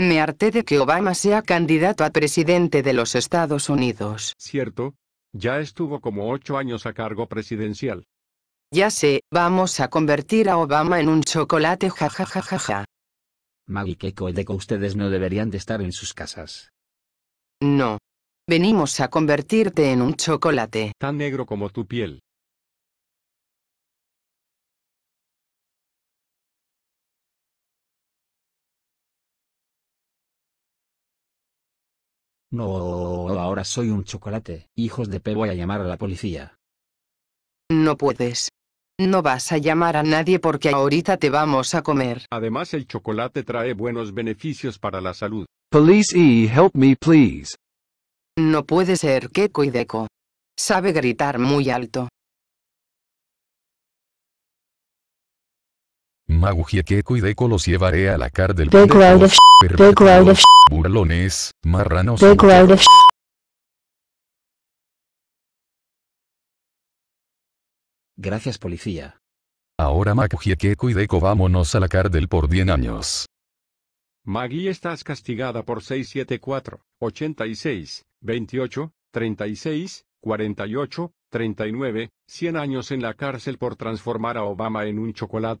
Me harté de que Obama sea candidato a presidente de los Estados Unidos. Cierto. Ya estuvo como ocho años a cargo presidencial. Ya sé, vamos a convertir a Obama en un chocolate jajajajaja. Maggie Keiko de que ustedes no deberían de estar en sus casas. No. Venimos a convertirte en un chocolate. Tan negro como tu piel. No, ahora soy un chocolate. Hijos de P, voy a llamar a la policía. No puedes. No vas a llamar a nadie porque ahorita te vamos a comer. Además el chocolate trae buenos beneficios para la salud. Police e, help me please. No puede ser y deco. Sabe gritar muy alto. Magujiakeko y Deco los llevaré a la cárcel del of burlones, marranos Gracias policía. Ahora Magujiakeko y Deco vámonos a la cárcel por 10 años. Maggie estás castigada por 674, 86, 28, 36, 48, 39, 100 años en la cárcel por transformar a Obama en un chocolate.